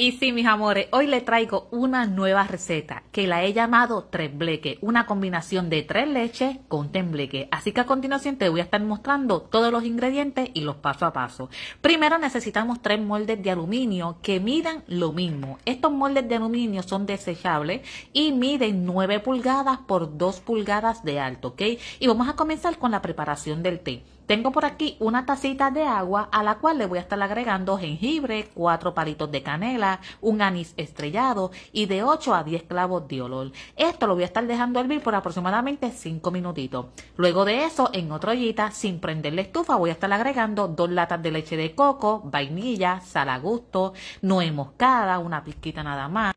Y sí, mis amores, hoy le traigo una nueva receta que la he llamado bleques, una combinación de tres leches con tembleque. Así que a continuación te voy a estar mostrando todos los ingredientes y los paso a paso. Primero necesitamos tres moldes de aluminio que midan lo mismo. Estos moldes de aluminio son desechables y miden 9 pulgadas por 2 pulgadas de alto, ¿ok? Y vamos a comenzar con la preparación del té. Tengo por aquí una tacita de agua a la cual le voy a estar agregando jengibre, cuatro palitos de canela, un anís estrellado y de 8 a 10 clavos de olor. Esto lo voy a estar dejando hervir por aproximadamente 5 minutitos. Luego de eso, en otra ollita, sin prender la estufa, voy a estar agregando dos latas de leche de coco, vainilla, sal a gusto, nuez moscada, una pizquita nada más.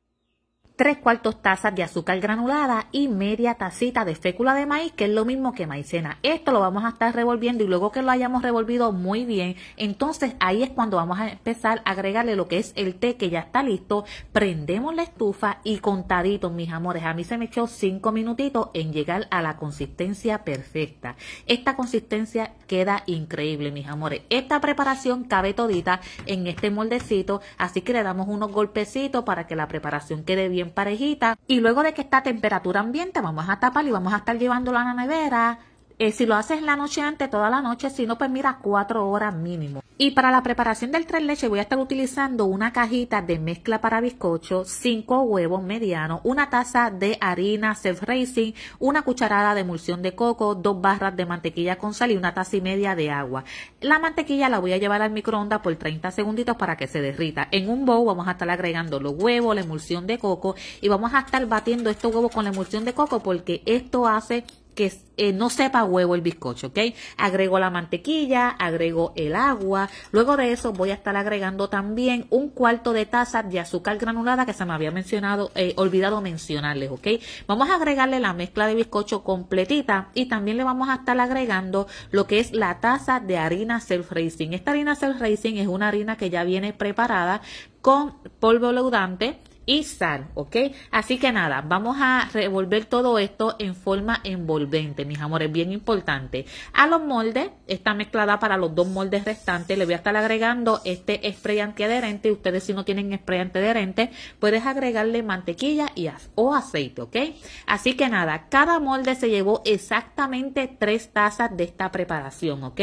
3 cuartos tazas de azúcar granulada y media tacita de fécula de maíz, que es lo mismo que maicena. Esto lo vamos a estar revolviendo y luego que lo hayamos revolvido muy bien, entonces ahí es cuando vamos a empezar a agregarle lo que es el té que ya está listo. Prendemos la estufa y contaditos, mis amores, a mí se me echó cinco minutitos en llegar a la consistencia perfecta. Esta consistencia queda increíble, mis amores. Esta preparación cabe todita en este moldecito, así que le damos unos golpecitos para que la preparación quede bien parejita. Y luego de que está a temperatura ambiente, vamos a tapar y vamos a estar llevándolo a la nevera eh, si lo haces la noche antes, toda la noche, si no, pues mira, cuatro horas mínimo. Y para la preparación del tres leche voy a estar utilizando una cajita de mezcla para bizcocho, cinco huevos medianos, una taza de harina self-raising, una cucharada de emulsión de coco, dos barras de mantequilla con sal y una taza y media de agua. La mantequilla la voy a llevar al microondas por 30 segunditos para que se derrita. En un bowl vamos a estar agregando los huevos, la emulsión de coco y vamos a estar batiendo estos huevos con la emulsión de coco porque esto hace que eh, no sepa huevo el bizcocho, ¿ok? Agrego la mantequilla, agrego el agua. Luego de eso voy a estar agregando también un cuarto de taza de azúcar granulada que se me había mencionado, eh, olvidado mencionarles, ¿ok? Vamos a agregarle la mezcla de bizcocho completita y también le vamos a estar agregando lo que es la taza de harina self-raising. Esta harina self-raising es una harina que ya viene preparada con polvo leudante, y sal, ¿ok? Así que nada, vamos a revolver todo esto en forma envolvente, mis amores, bien importante. A los moldes, está mezclada para los dos moldes restantes, le voy a estar agregando este spray antiadherente. Ustedes si no tienen spray antiadherente, puedes agregarle mantequilla y o aceite, ¿ok? Así que nada, cada molde se llevó exactamente tres tazas de esta preparación, ¿ok?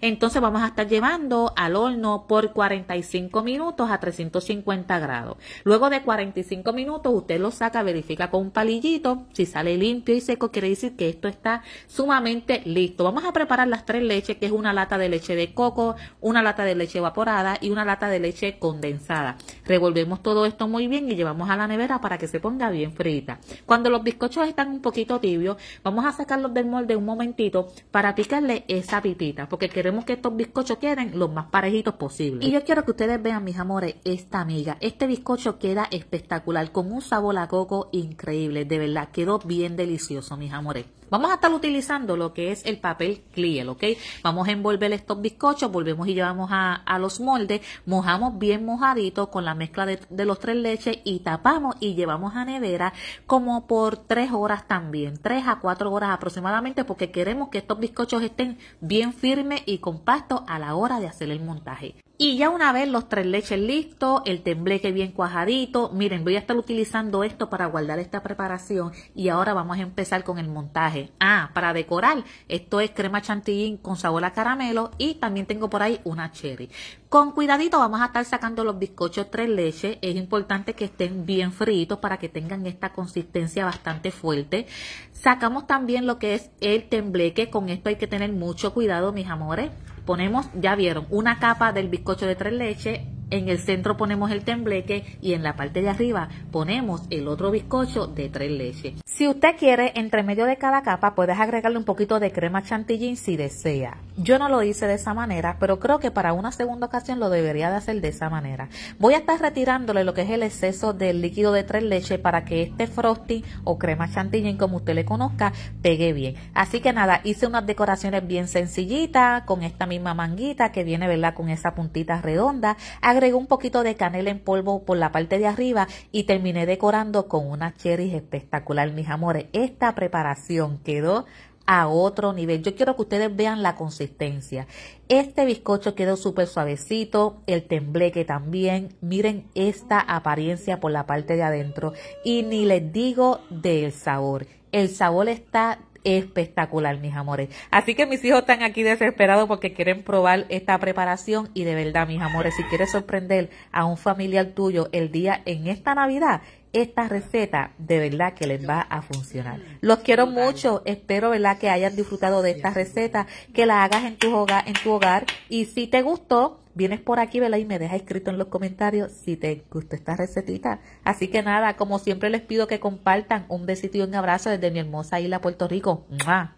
Entonces vamos a estar llevando al horno por 45 minutos a 350 grados. Luego de 45 25 minutos, usted lo saca, verifica con un palillito, si sale limpio y seco, quiere decir que esto está sumamente listo. Vamos a preparar las tres leches, que es una lata de leche de coco, una lata de leche evaporada y una lata de leche condensada. Revolvemos todo esto muy bien y llevamos a la nevera para que se ponga bien frita. Cuando los bizcochos están un poquito tibios, vamos a sacarlos del molde un momentito para picarle esa pitita, porque queremos que estos bizcochos queden los más parejitos posible. Y yo quiero que ustedes vean, mis amores, esta amiga. Este bizcocho queda espectacular espectacular, con un sabor a coco increíble. De verdad, quedó bien delicioso, mis amores. Vamos a estar utilizando lo que es el papel Clear, ¿ok? Vamos a envolver estos bizcochos, volvemos y llevamos a, los moldes, mojamos bien mojaditos con la mezcla de, los tres leches y tapamos y llevamos a nevera como por tres horas también, tres a cuatro horas aproximadamente, porque queremos que estos bizcochos estén bien firmes y compactos a la hora de hacer el montaje. Y ya una vez los tres leches listos, el tembleque bien cuajadito, miren, voy a estar utilizando esto para guardar esta preparación y ahora vamos a empezar con el montaje. Ah, para decorar, esto es crema chantilly con sabor a caramelo y también tengo por ahí una cherry. Con cuidadito vamos a estar sacando los bizcochos tres leches. Es importante que estén bien fritos para que tengan esta consistencia bastante fuerte. Sacamos también lo que es el tembleque. Con esto hay que tener mucho cuidado, mis amores. Ponemos, ya vieron, una capa del bizcocho de tres leches, en el centro ponemos el tembleque y en la parte de arriba ponemos el otro bizcocho de tres leches. Si usted quiere, entre medio de cada capa puedes agregarle un poquito de crema chantilly si desea. Yo no lo hice de esa manera, pero creo que para una segunda ocasión lo debería de hacer de esa manera. Voy a estar retirándole lo que es el exceso del líquido de tres leches para que este frosting o crema chantilly, como usted le conozca, pegue bien. Así que nada, hice unas decoraciones bien sencillitas con esta misma manguita que viene, ¿verdad? Con esa puntita redonda. Agregó un poquito de canela en polvo por la parte de arriba y terminé decorando con unas cherries espectacular mis amores, esta preparación quedó a otro nivel. Yo quiero que ustedes vean la consistencia. Este bizcocho quedó súper suavecito, el tembleque también. Miren esta apariencia por la parte de adentro y ni les digo del sabor. El sabor está espectacular, mis amores. Así que mis hijos están aquí desesperados porque quieren probar esta preparación y de verdad, mis amores, si quieres sorprender a un familiar tuyo el día en esta Navidad, esta receta de verdad que les va a funcionar. Los quiero mucho, espero verdad que hayan disfrutado de esta receta, que la hagas en tu hogar, en tu hogar y si te gustó, vienes por aquí, ¿verdad? Y me dejas escrito en los comentarios si te gustó esta recetita. Así que nada, como siempre les pido que compartan un besito y un abrazo desde mi hermosa isla Puerto Rico.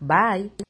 Bye.